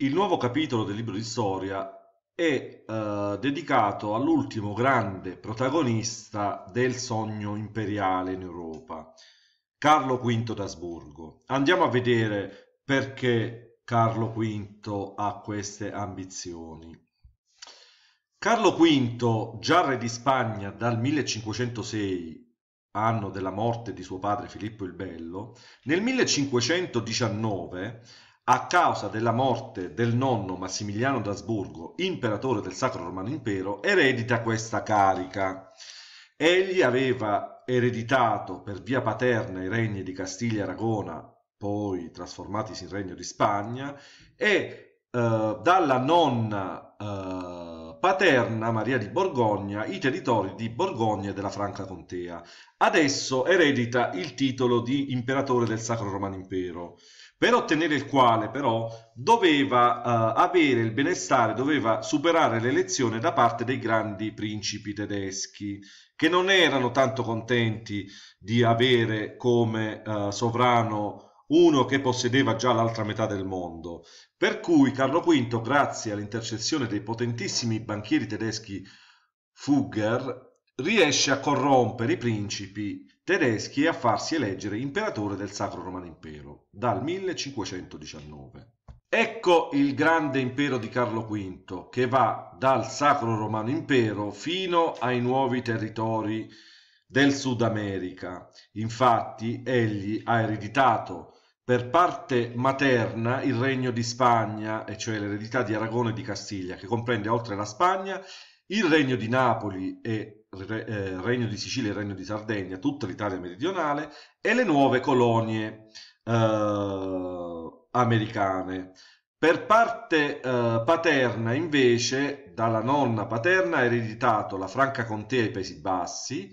Il nuovo capitolo del libro di storia è eh, dedicato all'ultimo grande protagonista del sogno imperiale in Europa, Carlo V d'Asburgo. Andiamo a vedere perché Carlo V ha queste ambizioni. Carlo V, già re di Spagna dal 1506 anno della morte di suo padre Filippo il Bello, nel 1519 a causa della morte del nonno Massimiliano d'Asburgo, imperatore del Sacro Romano Impero, eredita questa carica. Egli aveva ereditato per via paterna i regni di Castiglia e Aragona, poi trasformatisi in Regno di Spagna, e eh, dalla nonna eh, paterna Maria di Borgogna i territori di Borgogna e della Franca Contea. Adesso eredita il titolo di imperatore del Sacro Romano Impero per ottenere il quale però doveva eh, avere il benestare, doveva superare l'elezione da parte dei grandi principi tedeschi, che non erano tanto contenti di avere come eh, sovrano uno che possedeva già l'altra metà del mondo. Per cui Carlo V, grazie all'intercessione dei potentissimi banchieri tedeschi Fugger, riesce a corrompere i principi tedeschi a farsi eleggere imperatore del Sacro Romano Impero dal 1519. Ecco il grande impero di Carlo V che va dal Sacro Romano Impero fino ai nuovi territori del Sud America. Infatti egli ha ereditato per parte materna il regno di Spagna, e cioè l'eredità di Aragone e di Castiglia, che comprende oltre la Spagna il regno di Napoli e Re, eh, Regno di Sicilia e Regno di Sardegna, tutta l'Italia meridionale, e le nuove colonie eh, americane. Per parte eh, paterna, invece, dalla nonna paterna ha ereditato la Franca Contea ai Paesi Bassi,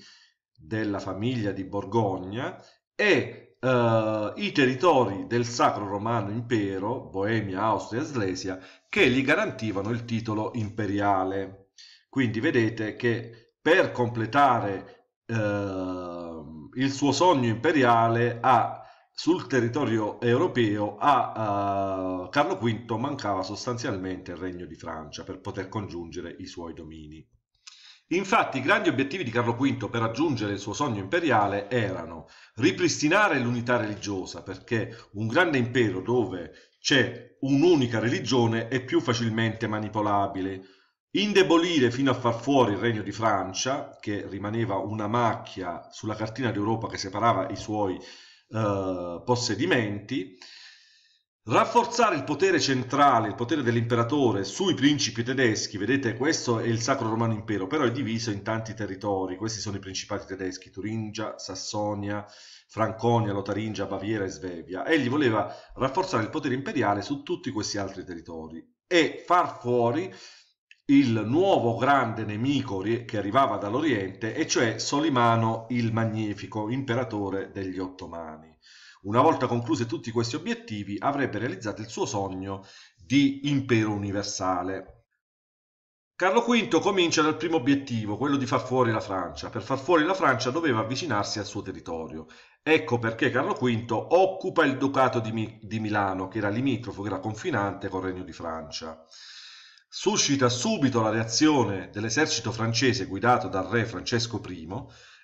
della famiglia di Borgogna, e eh, i territori del Sacro Romano Impero, Boemia, Austria e Slesia, che gli garantivano il titolo imperiale. Quindi vedete che per completare eh, il suo sogno imperiale a, sul territorio europeo a, a eh, Carlo V mancava sostanzialmente il Regno di Francia per poter congiungere i suoi domini. Infatti i grandi obiettivi di Carlo V per raggiungere il suo sogno imperiale erano ripristinare l'unità religiosa, perché un grande impero dove c'è un'unica religione è più facilmente manipolabile, indebolire fino a far fuori il Regno di Francia, che rimaneva una macchia sulla cartina d'Europa che separava i suoi eh, possedimenti, rafforzare il potere centrale, il potere dell'imperatore sui principi tedeschi, vedete questo è il Sacro Romano Impero, però è diviso in tanti territori, questi sono i principati tedeschi, Turingia, Sassonia, Franconia, Lotaringia, Baviera e Svevia. Egli voleva rafforzare il potere imperiale su tutti questi altri territori e far fuori il nuovo grande nemico che arrivava dall'Oriente, e cioè Solimano il Magnifico, imperatore degli Ottomani. Una volta concluse tutti questi obiettivi, avrebbe realizzato il suo sogno di impero universale. Carlo V comincia dal primo obiettivo, quello di far fuori la Francia. Per far fuori la Francia doveva avvicinarsi al suo territorio. Ecco perché Carlo V occupa il ducato di, Mi di Milano, che era limitrofo, che era confinante col Regno di Francia suscita subito la reazione dell'esercito francese guidato dal re Francesco I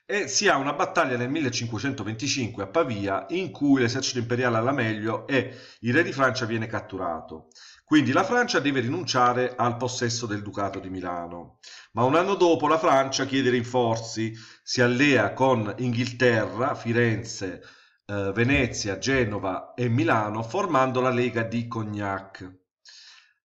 e si ha una battaglia nel 1525 a Pavia in cui l'esercito imperiale alla meglio e il re di Francia viene catturato. Quindi la Francia deve rinunciare al possesso del Ducato di Milano. Ma un anno dopo la Francia chiede rinforzi, si allea con Inghilterra, Firenze, eh, Venezia, Genova e Milano formando la Lega di Cognac.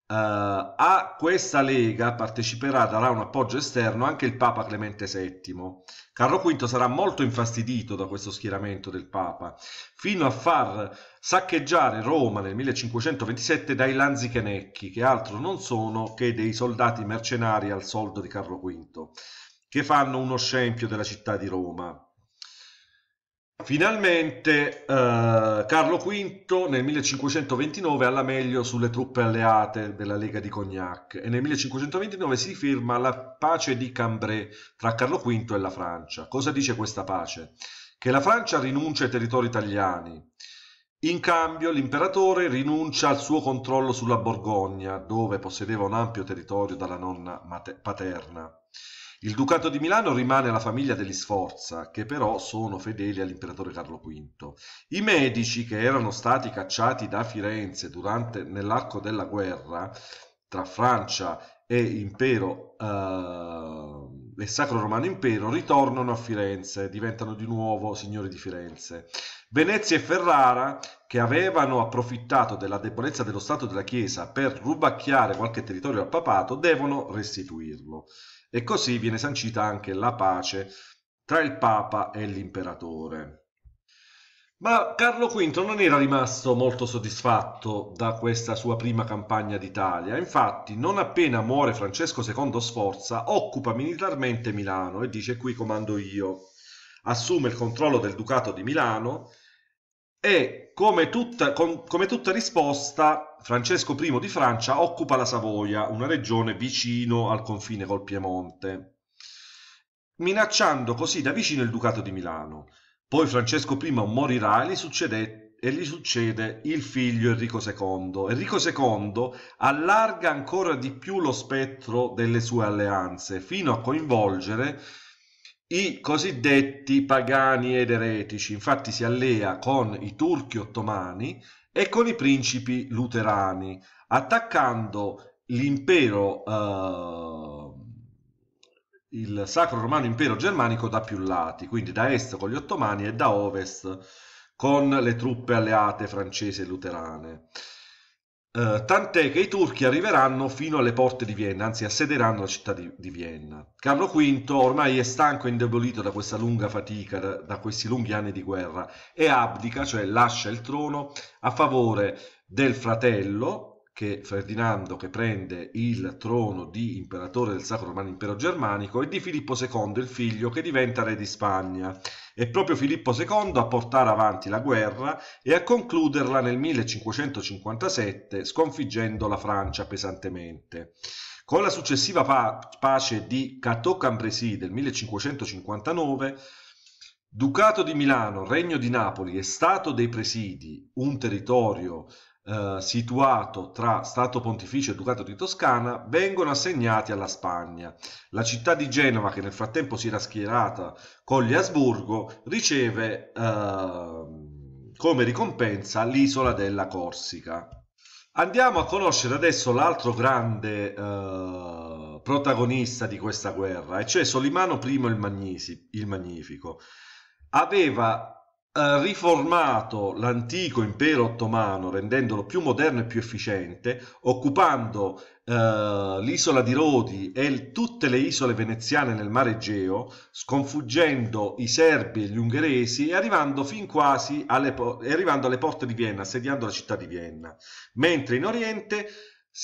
Eh, a questa lega parteciperà, darà un appoggio esterno anche il Papa Clemente VII. Carlo V sarà molto infastidito da questo schieramento del Papa, fino a far saccheggiare Roma nel 1527 dai Lanzichenecchi, che altro non sono che dei soldati mercenari al soldo di Carlo V, che fanno uno scempio della città di Roma. Finalmente eh, Carlo V nel 1529 alla meglio sulle truppe alleate della Lega di Cognac e nel 1529 si firma la pace di Cambrai tra Carlo V e la Francia. Cosa dice questa pace? Che la Francia rinuncia ai territori italiani. In cambio l'imperatore rinuncia al suo controllo sulla Borgogna, dove possedeva un ampio territorio dalla nonna paterna. Il Ducato di Milano rimane la famiglia degli Sforza, che però sono fedeli all'imperatore Carlo V. I Medici, che erano stati cacciati da Firenze nell'arco della guerra tra Francia e Impero eh, e Sacro Romano Impero, ritornano a Firenze, diventano di nuovo signori di Firenze. Venezia e Ferrara, che avevano approfittato della debolezza dello Stato della Chiesa per rubacchiare qualche territorio al papato, devono restituirlo. E così viene sancita anche la pace tra il Papa e l'imperatore. Ma Carlo V non era rimasto molto soddisfatto da questa sua prima campagna d'Italia, infatti non appena muore Francesco II Sforza occupa militarmente Milano e dice qui comando io, assume il controllo del Ducato di Milano e come tutta, com, come tutta risposta Francesco I di Francia occupa la Savoia, una regione vicino al confine col Piemonte, minacciando così da vicino il Ducato di Milano. Poi Francesco I morirà e gli, succede, e gli succede il figlio Enrico II. Enrico II allarga ancora di più lo spettro delle sue alleanze, fino a coinvolgere i cosiddetti pagani ed eretici. Infatti si allea con i turchi ottomani e con i principi luterani, attaccando l'impero, eh, il Sacro Romano Impero Germanico da più lati, quindi da est con gli ottomani e da ovest con le truppe alleate francesi e luterane. Eh, tant'è che i turchi arriveranno fino alle porte di Vienna, anzi assederanno la città di, di Vienna. Carlo V ormai è stanco e indebolito da questa lunga fatica, da, da questi lunghi anni di guerra, e abdica, cioè lascia il trono a favore del fratello, che Ferdinando che prende il trono di imperatore del Sacro Romano Impero Germanico e di Filippo II il figlio che diventa re di Spagna. È proprio Filippo II a portare avanti la guerra e a concluderla nel 1557 sconfiggendo la Francia pesantemente. Con la successiva pa pace di Cateau Cambrésis del 1559 Ducato di Milano, Regno di Napoli e Stato dei Presidi, un territorio eh, situato tra Stato Pontificio e Ducato di Toscana, vengono assegnati alla Spagna. La città di Genova, che nel frattempo si era schierata con gli Asburgo, riceve eh, come ricompensa l'isola della Corsica. Andiamo a conoscere adesso l'altro grande eh, protagonista di questa guerra, e cioè Solimano I il, Magnisi, il Magnifico. Aveva riformato l'antico impero ottomano rendendolo più moderno e più efficiente, occupando eh, l'isola di Rodi e tutte le isole veneziane nel mare Egeo, sconfuggendo i serbi e gli ungheresi e arrivando fin quasi alle, po- arrivando alle porte di Vienna, assediando la città di Vienna, mentre in Oriente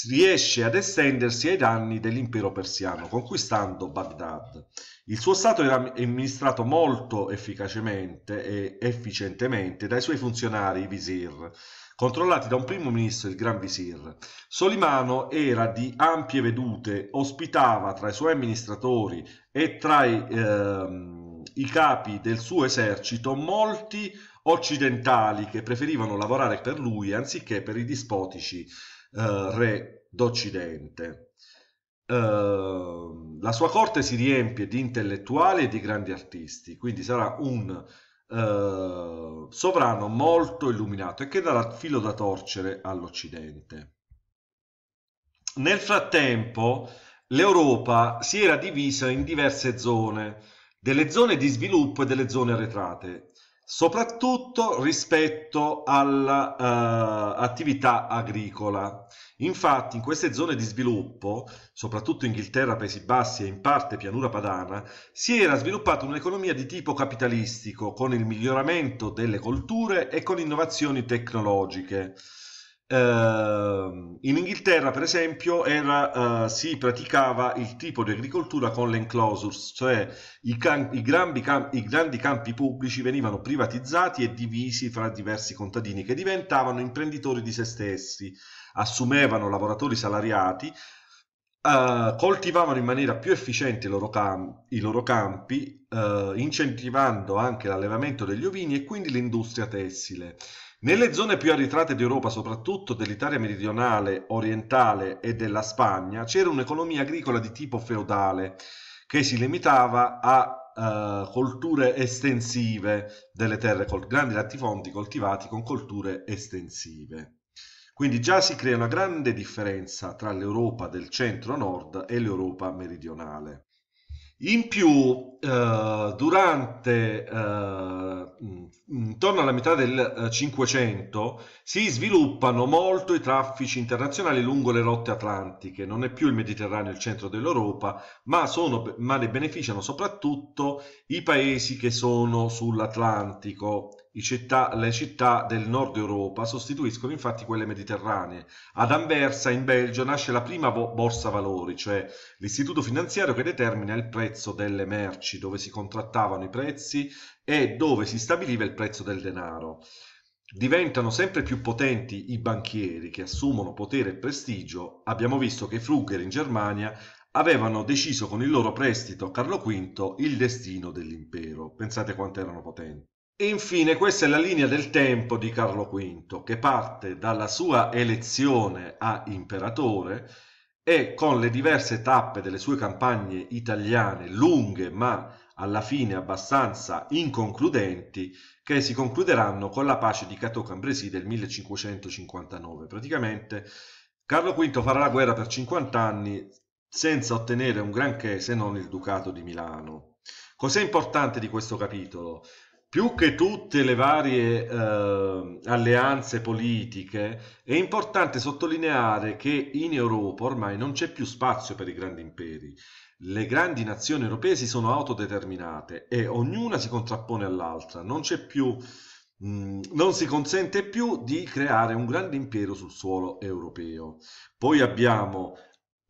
riesce ad estendersi ai danni dell'impero persiano, conquistando Baghdad. Il suo Stato era amministrato molto efficacemente e efficientemente dai suoi funzionari, i visir, controllati da un primo ministro, il Gran Visir. Solimano era di ampie vedute, ospitava tra i suoi amministratori e tra i, ehm, i capi del suo esercito molti occidentali che preferivano lavorare per lui anziché per i dispotici eh, re d'Occidente. Ehm, la sua corte si riempie di intellettuali e di grandi artisti, quindi sarà un uh, sovrano molto illuminato e che darà filo da torcere all'Occidente. Nel frattempo l'Europa si era divisa in diverse zone, delle zone di sviluppo e delle zone arretrate soprattutto rispetto all'attività eh, uh, agricola. Infatti in queste zone di sviluppo, soprattutto Inghilterra, Paesi Bassi e in parte pianura padana, si era sviluppata un'economia di tipo capitalistico con il miglioramento delle colture e con innovazioni tecnologiche. Uh, in Inghilterra, per esempio, era, uh, si praticava il tipo di agricoltura con le enclosures, cioè i, campi, i, grandi campi, i, grandi campi pubblici venivano privatizzati e divisi fra diversi contadini che diventavano imprenditori di se stessi, assumevano lavoratori salariati. Uh, coltivavano in maniera più efficiente i loro, cam i loro campi, eh, incentivando anche l'allevamento degli ovini e quindi l'industria tessile. Nelle zone più arretrate d'Europa, soprattutto dell'Italia meridionale, orientale e della Spagna, c'era un'economia agricola di tipo feudale che si limitava a eh, colture estensive delle terre, col- grandi latifondi coltivati con colture estensive. Quindi già si crea una grande differenza tra l'Europa del centro-nord e l'Europa meridionale. In più, eh, durante eh, intorno alla metà del eh, Cinquecento eh, si sviluppano molto i traffici internazionali lungo le rotte atlantiche. Non è più il Mediterraneo il centro dell'Europa, ma, sono, ma ne beneficiano soprattutto i paesi che sono sull'Atlantico città, le città del nord Europa sostituiscono infatti quelle mediterranee. Ad Anversa, in Belgio, nasce la prima borsa valori, cioè l'istituto finanziario che determina il prezzo delle merci, dove si contrattavano i prezzi e dove si stabiliva il prezzo del denaro. Diventano sempre più potenti i banchieri che assumono potere e prestigio. Abbiamo visto che Frugger in Germania avevano deciso con il loro prestito a Carlo V il destino dell'impero. Pensate quanto erano potenti infine questa è la linea del tempo di Carlo V, che parte dalla sua elezione a imperatore e con le diverse tappe delle sue campagne italiane lunghe ma alla fine abbastanza inconcludenti che si concluderanno con la pace di Cateau Cambresi del 1559. Praticamente Carlo V farà la guerra per 50 anni senza ottenere un granché se non il ducato di Milano. Cos'è importante di questo capitolo? più che tutte le varie eh, alleanze politiche, è importante sottolineare che in Europa ormai non c'è più spazio per i grandi imperi. Le grandi nazioni europee si sono autodeterminate e ognuna si contrappone all'altra, non c'è più mm, non si consente più di creare un grande impero sul suolo europeo. Poi abbiamo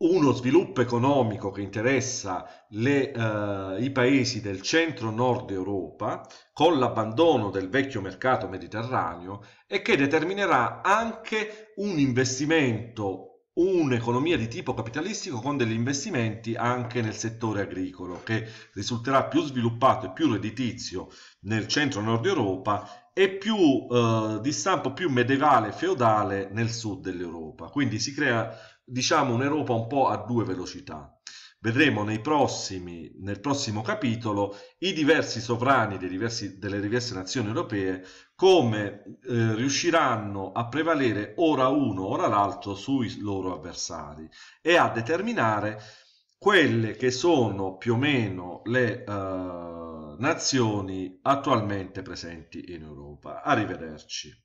uno sviluppo economico che interessa le, eh, i paesi del centro-nord Europa con l'abbandono del vecchio mercato mediterraneo e che determinerà anche un investimento un'economia di tipo capitalistico con degli investimenti anche nel settore agricolo che risulterà più sviluppato e più redditizio nel centro-nord Europa e più eh, di stampo più medievale e feudale nel sud dell'Europa. Quindi si crea diciamo un'Europa un po' a due velocità. Vedremo prossimi, nel prossimo capitolo i diversi sovrani diversi, delle diverse nazioni europee come eh, riusciranno a prevalere ora uno, ora l'altro sui loro avversari e a determinare quelle che sono più o meno le eh, nazioni attualmente presenti in Europa. Arrivederci.